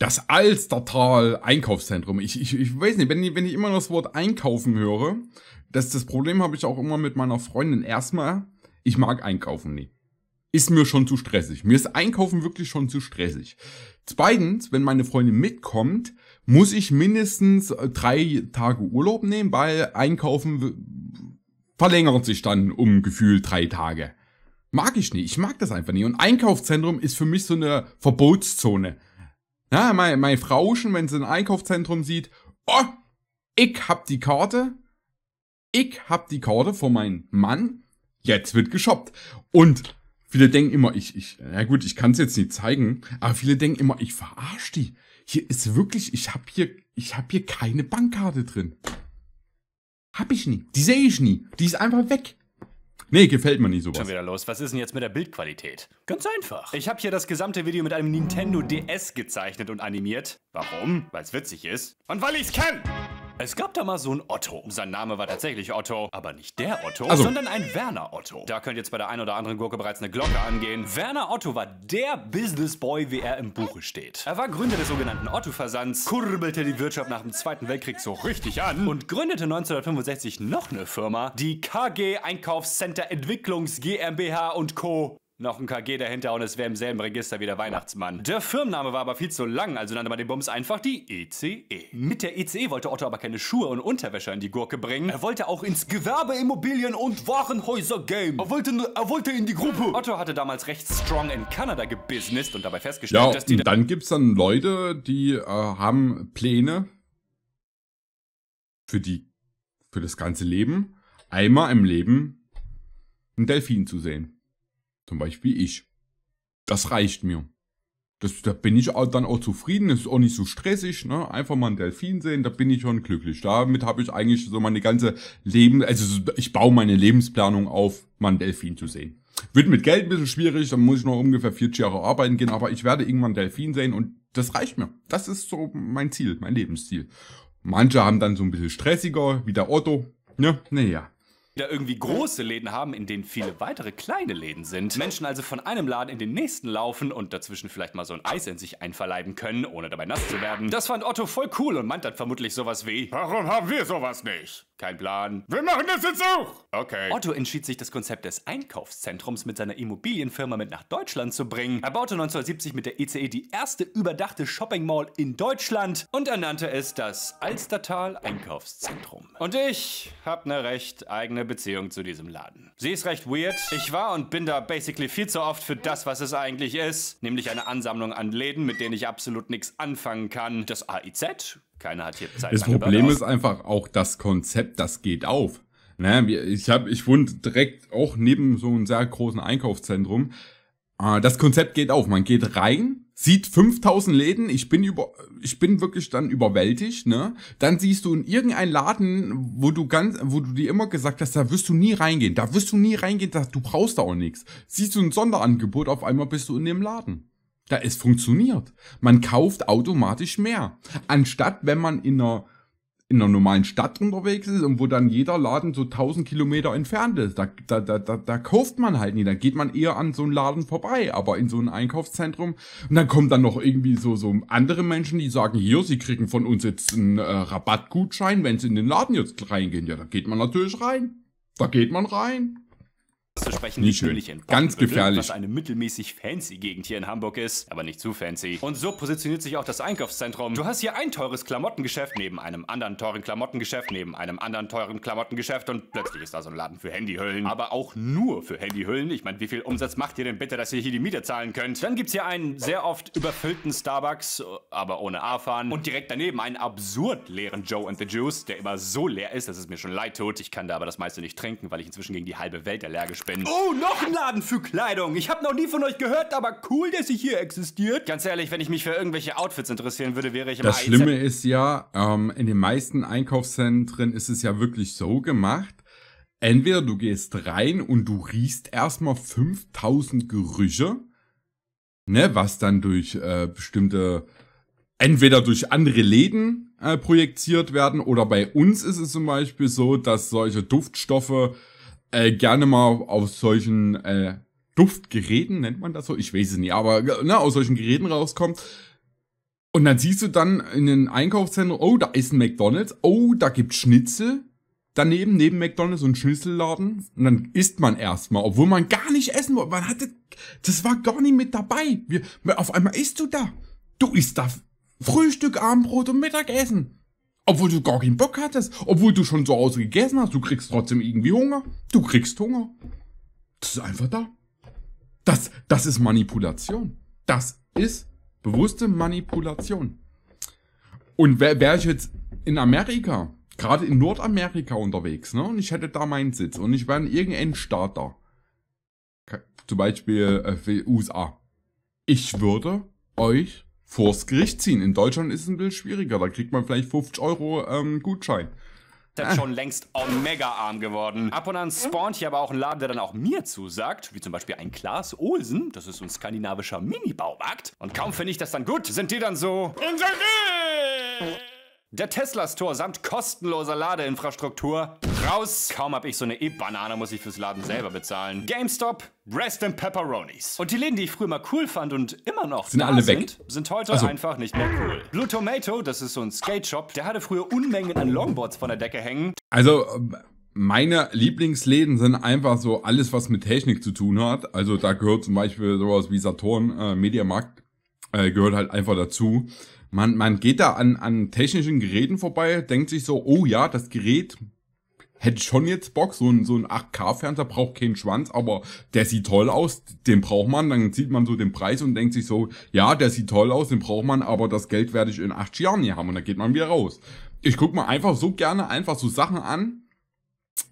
Das Alstertal Einkaufszentrum. Ich, ich, ich weiß nicht, wenn ich, wenn ich immer das Wort einkaufen höre, das, das Problem habe ich auch immer mit meiner Freundin. Erstmal, ich mag einkaufen nie. Ist mir schon zu stressig. Mir ist einkaufen wirklich schon zu stressig. Zweitens, wenn meine Freundin mitkommt, muss ich mindestens äh, drei Tage Urlaub nehmen, weil einkaufen verlängern sich dann um gefühlt drei Tage. Mag ich nicht. Ich mag das einfach nicht. Und Einkaufszentrum ist für mich so eine Verbotszone. Ja, meine, meine Frau schon, wenn sie ein Einkaufszentrum sieht, oh, ich hab die Karte. Ich hab die Karte von meinem Mann. Jetzt wird geshoppt. Und viele denken immer, ich, ich, na gut, ich kann es jetzt nicht zeigen, aber viele denken immer, ich verarsch die. Hier ist wirklich, ich hab hier, ich hab hier keine Bankkarte drin. Hab ich nie. Die sehe ich nie. Die ist einfach weg. Nee, gefällt mir nicht sowas. Schon wieder los. Was ist denn jetzt mit der Bildqualität? Ganz einfach. Ich habe hier das gesamte Video mit einem Nintendo DS gezeichnet und animiert. Warum? Weil es witzig ist. Und weil ich's kann! Es gab da mal so ein Otto. Sein Name war tatsächlich Otto, aber nicht der Otto, also. sondern ein Werner Otto. Da könnt jetzt bei der einen oder anderen Gurke bereits eine Glocke angehen. Werner Otto war der Businessboy, wie er im Buche steht. Er war Gründer des sogenannten Otto-Versands, kurbelte die Wirtschaft nach dem Zweiten Weltkrieg so richtig an und gründete 1965 noch eine Firma, die KG Einkaufscenter Entwicklungs GmbH und Co noch ein KG dahinter und es wäre im selben Register wie der Weihnachtsmann. Der Firmenname war aber viel zu lang, also nannte man den Bums einfach die ECE. E. Mit der ECE e wollte Otto aber keine Schuhe und Unterwäsche in die Gurke bringen. Er wollte auch ins Gewerbeimmobilien- und Warenhäuser-Game. Er wollte, er wollte in die Gruppe. Otto hatte damals recht strong in Kanada gebusinessed und dabei festgestellt, ja, dass die... dann gibt's dann Leute, die äh, haben Pläne für die, für das ganze Leben, einmal im Leben einen Delfin zu sehen. Zum Beispiel ich. Das reicht mir. Das, da bin ich auch dann auch zufrieden, das ist auch nicht so stressig, ne? Einfach mal einen Delfin sehen, da bin ich schon glücklich. Damit habe ich eigentlich so meine ganze Leben, also ich baue meine Lebensplanung auf, mal einen Delfin zu sehen. Wird mit Geld ein bisschen schwierig, dann muss ich noch ungefähr 40 Jahre arbeiten gehen, aber ich werde irgendwann einen Delfin sehen und das reicht mir. Das ist so mein Ziel, mein Lebensziel. Manche haben dann so ein bisschen stressiger, wie der Otto, ne? Naja wieder irgendwie große Läden haben, in denen viele weitere kleine Läden sind. Menschen also von einem Laden in den nächsten laufen und dazwischen vielleicht mal so ein Eis in sich einverleiben können, ohne dabei nass zu werden. Das fand Otto voll cool und meint dann vermutlich sowas wie, warum haben wir sowas nicht? Kein Plan. Wir machen das jetzt auch! Okay. Otto entschied sich, das Konzept des Einkaufszentrums mit seiner Immobilienfirma mit nach Deutschland zu bringen. Er baute 1970 mit der ICE e die erste überdachte Shopping Mall in Deutschland und ernannte es das Alstertal Einkaufszentrum. Und ich hab ne recht eigene Beziehung zu diesem Laden. Sie ist recht weird. Ich war und bin da basically viel zu oft für das, was es eigentlich ist, nämlich eine Ansammlung an Läden, mit denen ich absolut nichts anfangen kann. Das AIZ? Keiner hat hier Zeit. Das Problem ist einfach auch das Konzept, das geht auf. Ne, ich, hab, ich wohne direkt auch neben so einem sehr großen Einkaufszentrum. Ah, das Konzept geht auf. Man geht rein, sieht 5000 Läden, ich bin über, ich bin wirklich dann überwältigt, ne? Dann siehst du in irgendeinen Laden, wo du ganz, wo du dir immer gesagt hast, da wirst du nie reingehen, da wirst du nie reingehen, da, du brauchst da auch nichts. Siehst du ein Sonderangebot, auf einmal bist du in dem Laden. Da es funktioniert. Man kauft automatisch mehr. Anstatt wenn man in einer in einer normalen Stadt unterwegs ist und wo dann jeder Laden so 1000 Kilometer entfernt ist. Da, da, da, da, da kauft man halt nie. Da geht man eher an so einen Laden vorbei, aber in so ein Einkaufszentrum. Und dann kommen dann noch irgendwie so, so andere Menschen, die sagen, hier, sie kriegen von uns jetzt einen äh, Rabattgutschein, wenn sie in den Laden jetzt reingehen. Ja, da geht man natürlich rein. Da geht man rein zu sprechen, nicht schön. In Ganz gefährlich. Was eine mittelmäßig fancy Gegend hier in Hamburg ist, aber nicht zu fancy. Und so positioniert sich auch das Einkaufszentrum. Du hast hier ein teures Klamottengeschäft neben einem anderen teuren Klamottengeschäft neben einem anderen teuren Klamottengeschäft und plötzlich ist da so ein Laden für Handyhüllen. Aber auch nur für Handyhüllen. Ich meine, wie viel Umsatz macht ihr denn bitte, dass ihr hier die Miete zahlen könnt? Dann gibt's hier einen sehr oft überfüllten Starbucks, aber ohne a Und direkt daneben einen absurd leeren Joe and the Juice, der immer so leer ist, dass es mir schon leid tut. Ich kann da aber das meiste nicht trinken, weil ich inzwischen gegen die halbe Welt allergisch bin spenden. Oh, noch ein Laden für Kleidung. Ich habe noch nie von euch gehört, aber cool, dass ich hier existiert. Ganz ehrlich, wenn ich mich für irgendwelche Outfits interessieren würde, wäre ich im Das AIZ Schlimme ist ja, ähm, in den meisten Einkaufszentren ist es ja wirklich so gemacht, entweder du gehst rein und du riechst erstmal 5000 Gerüche, ne, was dann durch äh, bestimmte, entweder durch andere Läden äh, projiziert werden oder bei uns ist es zum Beispiel so, dass solche Duftstoffe äh, gerne mal auf solchen äh, Duftgeräten, nennt man das so? Ich weiß es nicht, aber ne, aus solchen Geräten rauskommt. Und dann siehst du dann in den Einkaufszentren, oh, da ist ein McDonalds, oh, da gibt's Schnitzel. Daneben, neben McDonalds und Schnitzelladen. Und dann isst man erstmal, obwohl man gar nicht essen wollte. Man hatte, das war gar nicht mit dabei. Wir, auf einmal isst du da. Du isst da Frühstück, Abendbrot und Mittagessen. Obwohl du gar keinen Bock hattest, obwohl du schon zu Hause gegessen hast, du kriegst trotzdem irgendwie Hunger. Du kriegst Hunger. Das ist einfach da. Das, das ist Manipulation. Das ist bewusste Manipulation. Und wäre wär ich jetzt in Amerika, gerade in Nordamerika unterwegs, ne? Und ich hätte da meinen Sitz und ich wäre in irgendeinem Staat da. Zum Beispiel äh, USA. Ich würde euch vors Gericht ziehen. In Deutschland ist es ein bisschen schwieriger, da kriegt man vielleicht 50 Euro ähm, Gutschein. ist schon längst Omega arm geworden. Ab und an spawnt hier aber auch ein Laden, der dann auch mir zusagt, wie zum Beispiel ein Klaas Olsen, das ist ein skandinavischer Mini-Baumarkt. Und kaum finde ich das dann gut, sind die dann so... Unser Geld! Der Tesla-Store samt kostenloser Ladeinfrastruktur. Raus! Kaum hab ich so eine E-Banane, muss ich fürs Laden selber bezahlen. GameStop, Rest and Pepperonis. Und die Läden, die ich früher mal cool fand und immer noch sind alle weg. Sind, sind heute so. Also- einfach nicht mehr cool. Blue Tomato, das ist so ein Skate-Shop, der hatte früher Unmengen an Longboards von der Decke hängen. Also, meine Lieblingsläden sind einfach so alles, was mit Technik zu tun hat. Also da gehört zum Beispiel sowas wie Saturn, äh, Mediamarkt, äh, gehört halt einfach dazu man, man geht da an, an technischen Geräten vorbei, denkt sich so, oh ja, das Gerät hätte schon jetzt Bock, so ein, so ein 8K-Fernseher braucht keinen Schwanz, aber der sieht toll aus, den braucht man, dann sieht man so den Preis und denkt sich so, ja, der sieht toll aus, den braucht man, aber das Geld werde ich in acht Jahren hier haben und dann geht man wieder raus. Ich guck mal einfach so gerne einfach so Sachen an,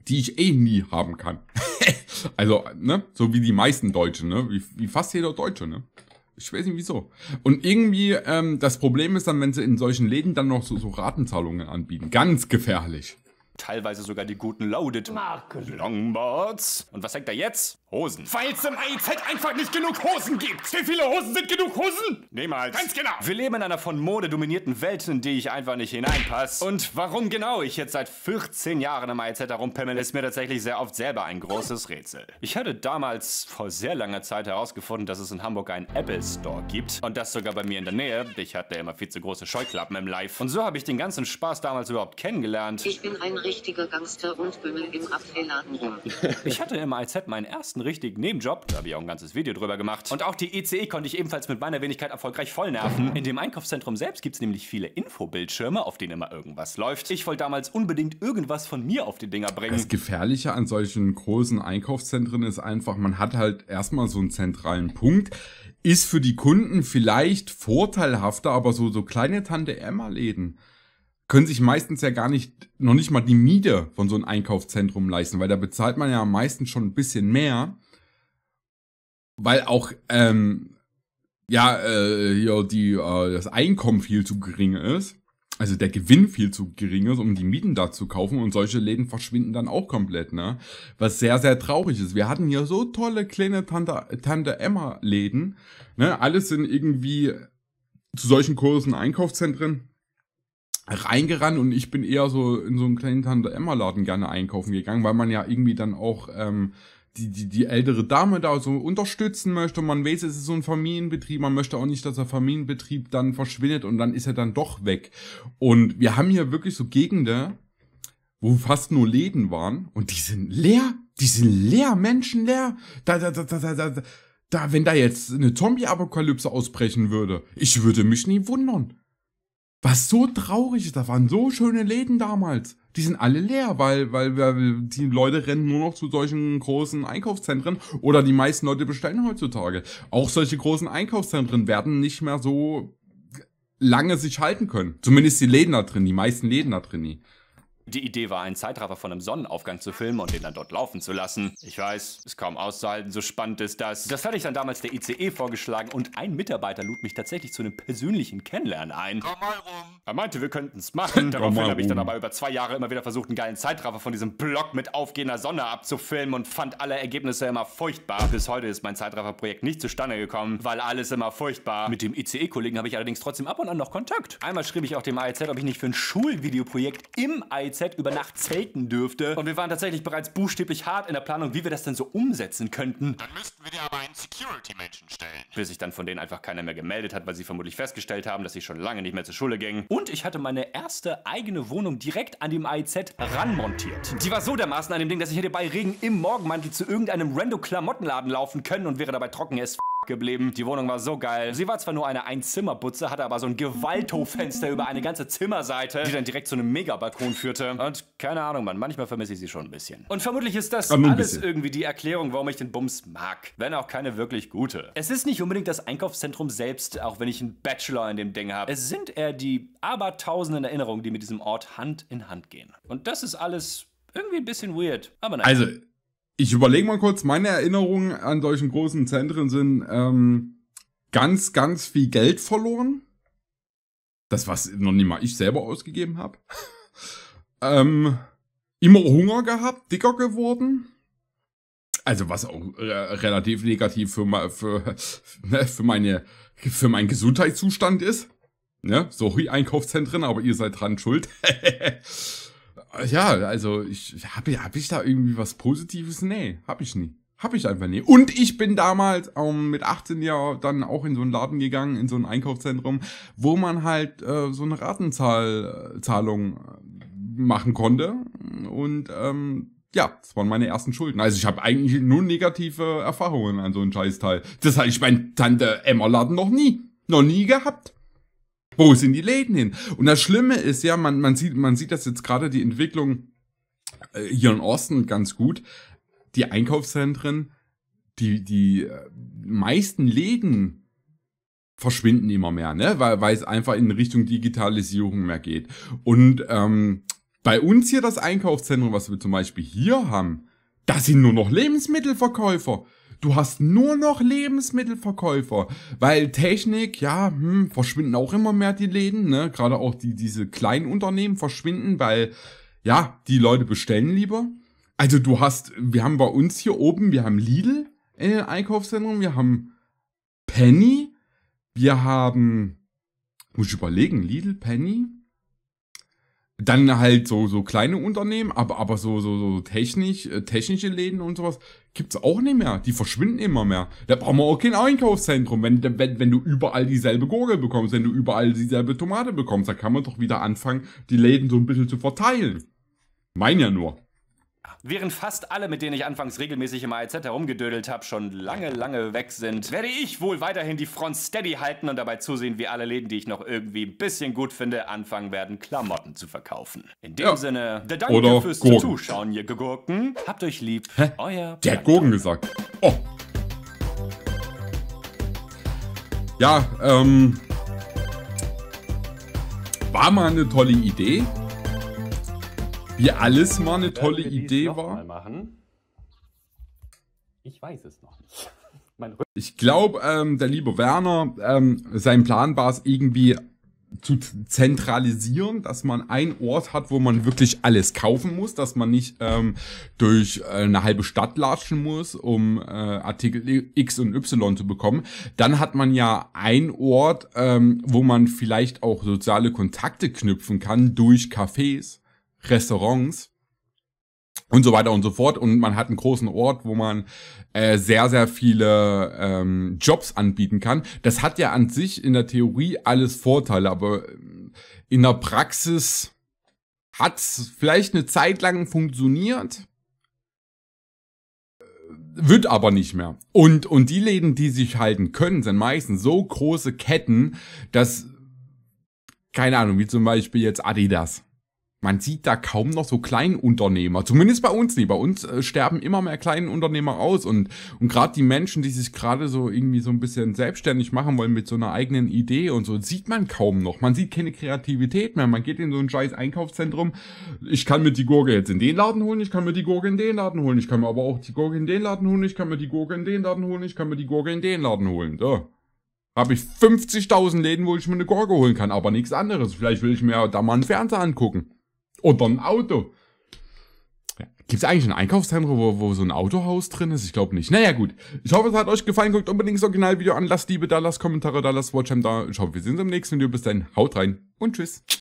die ich eh nie haben kann. also, ne, so wie die meisten Deutschen, ne, wie, wie fast jeder Deutsche, ne. Ich weiß nicht wieso. Und irgendwie, ähm, das Problem ist dann, wenn sie in solchen Läden dann noch so, so Ratenzahlungen anbieten. Ganz gefährlich. Teilweise sogar die guten Loaded Marken. Longboards. Und was hängt da jetzt? Hosen. Weil es im AIZ einfach nicht genug Hosen gibt. Wie viele Hosen sind genug Hosen? Niemals. Ganz genau. Wir leben in einer von Mode dominierten Welt, in die ich einfach nicht hineinpasse. Und warum genau ich jetzt seit 14 Jahren im AIZ herumpimmel, ist mir tatsächlich sehr oft selber ein großes Rätsel. Ich hatte damals vor sehr langer Zeit herausgefunden, dass es in Hamburg einen Apple Store gibt. Und das sogar bei mir in der Nähe. Ich hatte immer viel zu große Scheuklappen im Live. Und so habe ich den ganzen Spaß damals überhaupt kennengelernt. Ich bin ein richtiger Gangster und bümmel im Apfelladen rum. ich hatte im AIZ meinen ersten ersten richtigen Nebenjob. Da habe ich auch ein ganzes Video drüber gemacht. Und auch die ECE konnte ich ebenfalls mit meiner Wenigkeit erfolgreich vollnerven. Mhm. In dem Einkaufszentrum selbst gibt es nämlich viele Infobildschirme, auf denen immer irgendwas läuft. Ich wollte damals unbedingt irgendwas von mir auf die Dinger bringen. Das Gefährliche an solchen großen Einkaufszentren ist einfach, man hat halt erstmal so einen zentralen Punkt ist für die Kunden vielleicht vorteilhafter, aber so, so kleine Tante-Emma-Läden, können sich meistens ja gar nicht, noch nicht mal die Miete von so einem Einkaufszentrum leisten, weil da bezahlt man ja meistens schon ein bisschen mehr, weil auch, ähm, ja, äh, ja die, äh, das Einkommen viel zu gering ist, also der Gewinn viel zu gering ist, um die Mieten da zu kaufen und solche Läden verschwinden dann auch komplett, ne? Was sehr, sehr traurig ist. Wir hatten hier so tolle kleine Tante, Tante Emma Läden, ne? Alles sind irgendwie zu solchen großen Einkaufszentren reingerannt und ich bin eher so in so einen kleinen Tante Emma Laden gerne einkaufen gegangen, weil man ja irgendwie dann auch ähm, die, die, die ältere Dame da so unterstützen möchte und man weiß, es ist so ein Familienbetrieb, man möchte auch nicht, dass der Familienbetrieb dann verschwindet und dann ist er dann doch weg. Und wir haben hier wirklich so Gegenden, wo fast nur Läden waren und die sind leer, die sind leer, Menschen leer. Da, da, da, da, da, da, da wenn da jetzt eine Zombie-Apokalypse ausbrechen würde, ich würde mich nie wundern. Was so traurig ist, da waren so schöne Läden damals. Die sind alle leer, weil, weil, weil die Leute rennen nur noch zu solchen großen Einkaufszentren oder die meisten Leute bestellen heutzutage. Auch solche großen Einkaufszentren werden nicht mehr so lange sich halten können. Zumindest die Läden da drin, die meisten Läden da drin nie. Die Idee war, einen Zeitraffer von einem Sonnenaufgang zu filmen und den dann dort laufen zu lassen. Ich weiß, ist kaum auszuhalten, so spannend ist das. Das hatte ich dann damals der ICE vorgeschlagen und ein Mitarbeiter lud mich tatsächlich zu einem persönlichen Kennenlernen ein. Komm mal rum. Er meinte, wir könnten es machen. Daraufhin habe ich dann aber über zwei Jahre immer wieder versucht, einen geilen Zeitraffer von diesem Block mit aufgehender Sonne abzufilmen und fand alle Ergebnisse immer furchtbar. Bis heute ist mein Zeitrafferprojekt nicht zustande gekommen, weil alles immer furchtbar. Mit dem ICE-Kollegen habe ich allerdings trotzdem ab und an noch Kontakt. Einmal schrieb ich auch dem AEZ, ob ich nicht für ein Schulvideoprojekt im AEZ KZ über Nacht zelten dürfte. Und wir waren tatsächlich bereits buchstäblich hart in der Planung, wie wir das denn so umsetzen könnten. Dann müssten wir dir aber einen Security-Menschen stellen. Bis sich dann von denen einfach keiner mehr gemeldet hat, weil sie vermutlich festgestellt haben, dass sie schon lange nicht mehr zur Schule gingen. Und ich hatte meine erste eigene Wohnung direkt an dem AIZ ranmontiert. Die war so dermaßen an dem Ding, dass ich hätte bei Regen im Morgenmantel zu irgendeinem random Klamottenladen laufen können und wäre dabei trocken as geblieben. Die Wohnung war so geil. Sie war zwar nur eine Einzimmerbutze, hatte aber so ein Gewalthoffenster über eine ganze Zimmerseite, die dann direkt zu einem Megabalkon führte. Und keine Ahnung, Mann, manchmal vermisse ich sie schon ein bisschen. Und vermutlich ist das alles bisschen. irgendwie die Erklärung, warum ich den Bums mag. Wenn auch keine wirklich gute. Es ist nicht unbedingt das Einkaufszentrum selbst, auch wenn ich einen Bachelor in dem Ding habe. Es sind eher die abertausenden Erinnerungen, die mit diesem Ort Hand in Hand gehen. Und das ist alles irgendwie ein bisschen weird, aber nein. Also, ich überlege mal kurz, meine Erinnerungen an solchen großen Zentren sind ähm, ganz, ganz viel Geld verloren. Das, was noch nicht mal ich selber ausgegeben habe. ähm, immer Hunger gehabt, dicker geworden. Also was auch äh, relativ negativ für, für, ne, für, meine, für meinen Gesundheitszustand ist. Ne? Sorry, Einkaufszentren, aber ihr seid dran schuld. Ja, also ich habe hab ich da irgendwie was Positives? Nee, habe ich nie. Habe ich einfach nie. Und ich bin damals ähm, mit 18 Jahren dann auch in so einen Laden gegangen, in so ein Einkaufszentrum, wo man halt äh, so eine Ratenzahlung äh, äh, machen konnte. Und ähm, ja, das waren meine ersten Schulden. Also ich habe eigentlich nur negative Erfahrungen an so einem Scheißteil. Das hatte ich mein Tante Emma Laden noch nie. Noch nie gehabt. Wo sind die Läden hin? Und das Schlimme ist ja, man, man, sieht, man sieht das jetzt gerade die Entwicklung äh, hier in Osten ganz gut. Die Einkaufszentren, die, die äh, meisten Läden verschwinden immer mehr, ne? weil, weil es einfach in Richtung Digitalisierung mehr geht. Und ähm, bei uns hier das Einkaufszentrum, was wir zum Beispiel hier haben, da sind nur noch Lebensmittelverkäufer. Du hast nur noch Lebensmittelverkäufer, weil Technik, ja, hm, verschwinden auch immer mehr die Läden, ne? Gerade auch die diese kleinen Unternehmen verschwinden, weil ja, die Leute bestellen lieber. Also du hast, wir haben bei uns hier oben, wir haben Lidl in den äh, Einkaufszentren, wir haben Penny, wir haben, muss ich überlegen, Lidl, Penny, dann halt so, so kleine Unternehmen, aber, aber so, so, so technisch, äh, technische Läden und sowas gibt's auch nicht mehr. Die verschwinden immer mehr. Da brauchen wir auch kein Einkaufszentrum, wenn, wenn, wenn du überall dieselbe Gurgel bekommst, wenn du überall dieselbe Tomate bekommst, da kann man doch wieder anfangen, die Läden so ein bisschen zu verteilen. Mein ja nur. Während fast alle, mit denen ich anfangs regelmäßig im AEZ herumgedödelt habe, schon lange, lange weg sind, werde ich wohl weiterhin die Front steady halten und dabei zusehen, wie alle Läden, die ich noch irgendwie ein bisschen gut finde, anfangen werden, Klamotten zu verkaufen. In dem ja. Sinne, der Danke Oder fürs Gurken. Zuschauen, ihr Gurken. Habt euch lieb. Hä? Euer Der hat Gurken gesagt. Oh. Ja, ähm... War mal eine tolle Idee. Wie alles mal eine tolle Idee war. Ich weiß es noch nicht. ich glaube, ähm, der liebe Werner, ähm, sein Plan war es irgendwie zu zentralisieren, dass man einen Ort hat, wo man wirklich alles kaufen muss, dass man nicht ähm, durch äh, eine halbe Stadt latschen muss, um äh, Artikel X und Y zu bekommen. Dann hat man ja einen Ort, ähm, wo man vielleicht auch soziale Kontakte knüpfen kann durch Cafés Restaurants und so weiter und so fort. Und man hat einen großen Ort, wo man äh, sehr, sehr viele ähm, Jobs anbieten kann. Das hat ja an sich in der Theorie alles Vorteile, aber äh, in der Praxis hat's vielleicht eine Zeit lang funktioniert, äh, wird aber nicht mehr. Und, und die Läden, die sich halten können, sind meistens so große Ketten, dass, keine Ahnung, wie zum Beispiel jetzt Adidas man sieht da kaum noch so Kleinunternehmer. Zumindest bei uns nicht. Bei uns äh, sterben immer mehr Kleinunternehmer aus. Und, und gerade die Menschen, die sich gerade so irgendwie so ein bisschen selbstständig machen wollen mit so einer eigenen Idee und so, sieht man kaum noch. Man sieht keine Kreativität mehr. Man geht in so ein scheiß Einkaufszentrum. Ich kann mir die Gurke jetzt in den Laden holen. Ich kann mir die Gurke in den Laden holen. Ich kann mir aber auch die Gurke in den Laden holen. Ich kann mir die Gurke in den Laden holen. Ich kann mir die Gurke in den Laden holen. So habe ich 50.000 Läden, wo ich mir eine Gurke holen kann, aber nichts anderes. Vielleicht will ich mir da mal einen Fernseher angucken. Oder ein Auto. Ja. Gibt es eigentlich ein Einkaufszentrum, wo, wo so ein Autohaus drin ist? Ich glaube nicht. Naja, gut. Ich hoffe, es hat euch gefallen. Guckt unbedingt das Originalvideo an. Lasst Liebe da, lasst Kommentare da, lasst Watchtime da. Ich hoffe, wir sehen uns im nächsten Video. Bis dann. Haut rein und tschüss.